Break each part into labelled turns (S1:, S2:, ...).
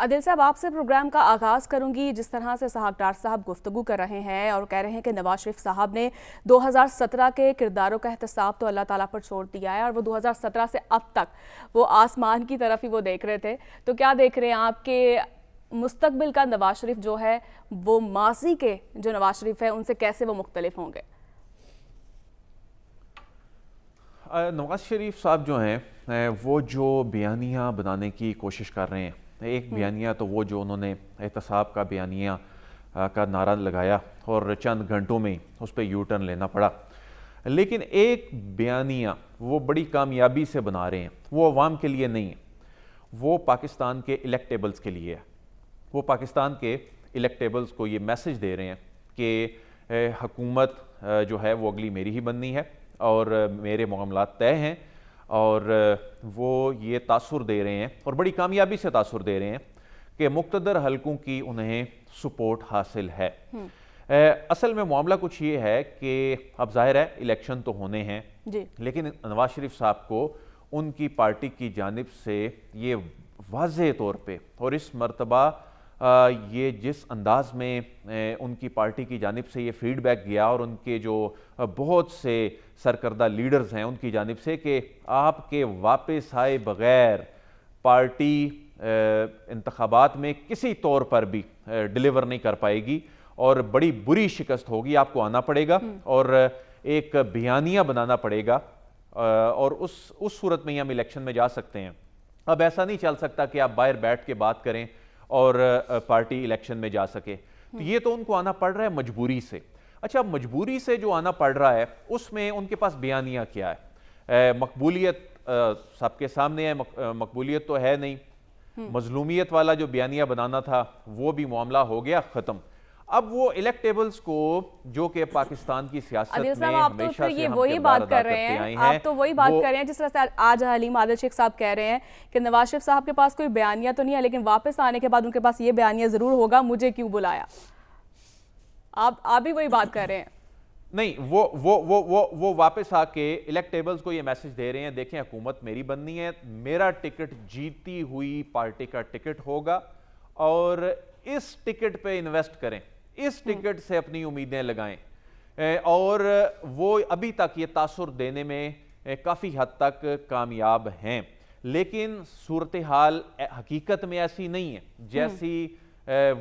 S1: अदिल साहब आपसे प्रोग्राम का आगाज़ करूंगी जिस तरह से डार साहब गुफ्तु कर रहे हैं और कह रहे हैं कि नवाज शरीफ साहब ने 2017 के किरदारों का एहतसाब तो अल्लाह ताला पर छोड़ दिया है और वो 2017 से अब तक वो आसमान की तरफ ही वो देख रहे थे तो क्या देख रहे हैं आपके मुस्तबिल का नवाज शरीफ जो है वो माजी के जो नवाज शरीफ है उनसे कैसे वो मुख्तलिफ होंगे नवाज शरीफ साहब जो हैं वो जो बयानियाँ बनाने की कोशिश कर रहे हैं एक हम्म। बयानिया तो वो जो उन्होंने एहतसाब का बयानिया का नारा लगाया और चंद घंटों में उस पर यू टर्न लेना पड़ा लेकिन एक बयानिया वो बड़ी कामयाबी से बना रहे हैं वो अवाम के लिए नहीं है वो पाकिस्तान के इलेक्टेबल्स के लिए है वो पाकिस्तान के इलेक्टेबल्स को ये मैसेज दे रहे हैं कि हकूमत जो है वो अगली मेरी ही बननी है और मेरे मामला तय हैं और वो ये तासुर दे रहे हैं और बड़ी कामयाबी से तासुर दे रहे हैं कि मुख्तर हलकों की उन्हें सपोर्ट हासिल है हम्म। असल में मामला कुछ ये है कि अब जाहिर है इलेक्शन तो होने हैं लेकिन नवाज शरीफ साहब को उनकी पार्टी की जानब से ये वाज तौर पर और इस मरतबा ये जिस अंदाज में उनकी पार्टी की जानब से ये फीडबैक गया और उनके जो बहुत से सरकर्दा लीडर्स हैं उनकी जानब से कि आपके वापस आए बग़ैर पार्टी इंतबात में किसी तौर पर भी डिलीवर नहीं कर पाएगी और बड़ी बुरी शिकस्त होगी आपको आना पड़ेगा हम्म। और एक बयानिया बनाना पड़ेगा और उस उस सूरत में ही हम इलेक्शन में जा सकते हैं अब ऐसा नहीं चल सकता कि आप बाहर बैठ के बात करें और पार्टी इलेक्शन में जा सके तो ये तो उनको आना पड़ रहा है मजबूरी से अच्छा मजबूरी से जो आना पड़ रहा है उसमें उनके पास बयानिया क्या है मकबूलियत सबके सामने है मक, मकबूलियत तो है नहीं हम्म। मजलूमियत वाला जो बयानिया बनाना था वो भी मामला हो गया ख़त्म अब वो इलेक्टेबल्स को जो कि पाकिस्तान की सियासत में आप तो से ये वही बात कर रहे हैं आप तो वही बात कर रहे हैं जिस तरह से आज हलीम आदिल शेख साहब कह रहे हैं कि नवाज शरीफ साहब के पास कोई बयानिया तो नहीं है लेकिन वापस आने के बाद उनके पास ये बयानिया जरूर होगा मुझे क्यों बुलाया आप आप ही वही बात कर रहे हैं नहीं वो वो वो वो वो वापस आके इलेक्टेबल्स को ये मैसेज दे रहे हैं देखें हुकूमत मेरी बननी है मेरा टिकट जीती हुई पार्टी का टिकट होगा और इस टिकट पे इन्वेस्ट करें इस टिकट से अपनी उम्मीदें लगाएं और वो अभी तक ये तासुर देने में काफ़ी हद तक कामयाब हैं लेकिन सूरत हाल हकीकत में ऐसी नहीं है हम्म। जैसी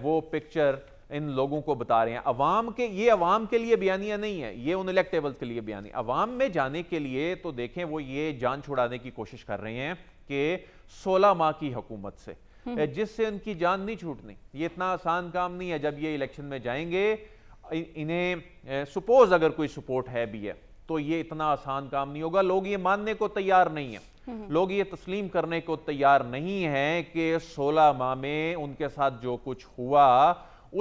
S1: वो पिक्चर इन लोगों को बता रहे हैं अवाम के ये अवाम के लिए बयानियाँ नहीं है ये उन इलेक्टेबल्स के लिए बयानी अवाम में जाने के लिए तो देखें वो ये जान छुड़ाने की कोशिश कर रहे हैं कि 16 माह की हुकूमत से हम्म। जिससे उनकी जान नहीं छूटनी ये इतना आसान काम नहीं है जब ये इलेक्शन में जाएंगे इन्हें सपोज अगर कोई सपोर्ट है भी है तो ये इतना आसान काम नहीं होगा लोग ये मानने को तैयार नहीं है हम्म। लोग ये तस्लीम करने को तैयार नहीं है कि 16 माह में उनके साथ जो कुछ हुआ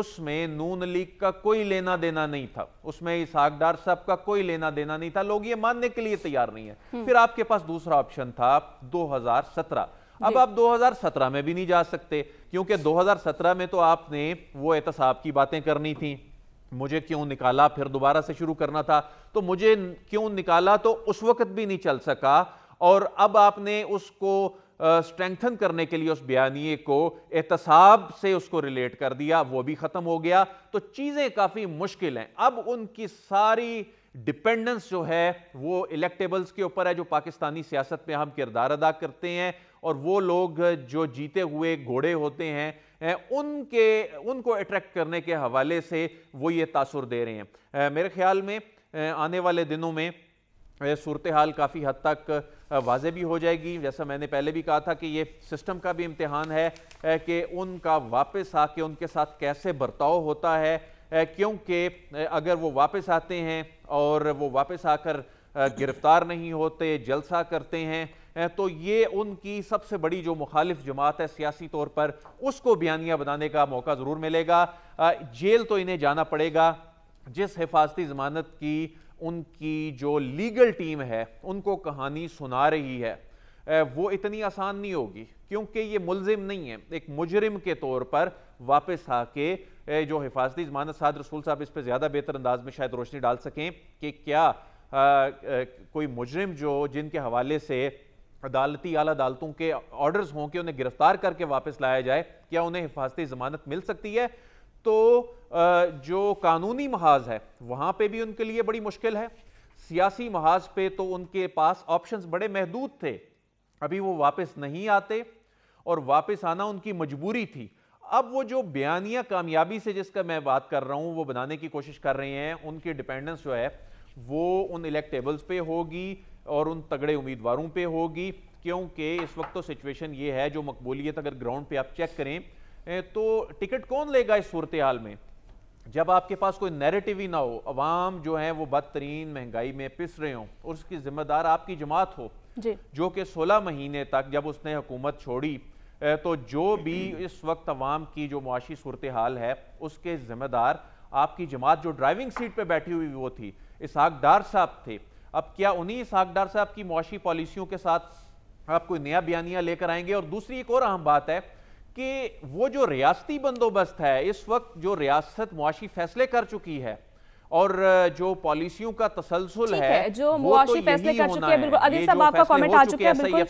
S1: उसमें नून लीग का कोई लेना देना नहीं था उसमें इसहाक साहब का कोई लेना देना नहीं था लोग ये मानने के लिए तैयार नहीं है हम्म। फिर आपके पास दूसरा ऑप्शन था 2017 अब आप 2017 में भी नहीं जा सकते क्योंकि 2017 में तो आपने वो एहतसाब की बातें करनी थी मुझे क्यों निकाला फिर दोबारा से शुरू करना था तो मुझे क्यों निकाला तो उस वक्त भी नहीं चल सका और अब आपने उसको स्ट्रेंथन करने के लिए उस बयानिए को एहतसाब से उसको रिलेट कर दिया वो भी ख़त्म हो गया तो चीज़ें काफ़ी मुश्किल हैं अब उनकी सारी डिपेंडेंस जो है वो इलेक्टेबल्स के ऊपर है जो पाकिस्तानी सियासत में हम किरदार अदा करते हैं और वो लोग जो जीते हुए घोड़े होते हैं उनके उनको अट्रैक्ट करने के हवाले से वो ये तासुर दे रहे हैं मेरे ख्याल में आने वाले दिनों में सूरत हाल काफ़ी हद तक वाज भी हो जाएगी जैसा मैंने पहले भी कहा था कि ये सिस्टम का भी इम्तहान है कि उनका वापस आके उनके साथ कैसे बर्ताव होता है क्योंकि अगर वो वापस आते हैं और वो वापस आकर गिरफ्तार नहीं होते जलसा करते हैं तो ये उनकी सबसे बड़ी जो मुखालिफ जमात है सियासी तौर पर उसको बयानिया बनाने का मौका ज़रूर मिलेगा जेल तो इन्हें जाना पड़ेगा जिस हिफाजती ज़मानत की उनकी जो लीगल टीम है उनको कहानी सुना रही है वो इतनी आसान नहीं होगी क्योंकि ये मुलजिम नहीं है एक मुजरिम के तौर पर वापस आके जो हिफाजती जमानत साद रसूल साहब इस पर ज़्यादा बेहतर अंदाज में शायद रोशनी डाल सकें कि क्या आ, आ, कोई मुजरिम जो जिनके हवाले से अदालती आला अदालतों के ऑर्डर्स हों कि उन्हें गिरफ्तार करके वापस लाया जाए क्या उन्हें हिफाजती जमानत मिल सकती है तो आ, जो कानूनी महाज है वहाँ पर भी उनके लिए बड़ी मुश्किल है सियासी महाज पे तो उनके पास ऑप्शंस बड़े महदूद थे अभी वो वापस नहीं आते और वापस आना उनकी मजबूरी थी अब वो जो बयानिया कामयाबी से जिसका मैं बात कर रहा हूँ वो बनाने की कोशिश कर रहे हैं उनकी डिपेंडेंस जो है वो उन इलेक्टेबल्स पे होगी और उन तगड़े उम्मीदवारों पे होगी क्योंकि इस वक्त तो सिचुएशन ये है जो मकबूलियत अगर ग्राउंड पे आप चेक करें तो टिकट कौन लेगा इस सूरत हाल में जब आपके पास कोई नैरेटिव ही ना हो अवाम जो है वो बदतरीन महंगाई में पिस रहे हों और उसकी जिम्मेदार आपकी जमात हो जो कि सोलह महीने तक जब उसने हुकूमत छोड़ी तो जो भी इस वक्त तमाम की जो मुआशी सूरत हाल है उसके ज़िम्मेदार आपकी जमात जो ड्राइविंग सीट पर बैठी हुई वो थी इसहाक डार साहब थे अब क्या उन्हीं इसहाक डार साहब की मुआशी पॉलिसियों के साथ आप कोई नया बयानिया लेकर आएंगे और दूसरी एक और अहम बात है कि वो जो रियाती बंदोबस्त है इस वक्त जो रियासत मुआशी फैसले कर चुकी है और जो पॉलिसियों का तसलसल है, है जो तो मुआशी तो फैसले कर चुकी है बिल्कुल अदिल सब आपका कमेंट आ चुका है बिल्कुल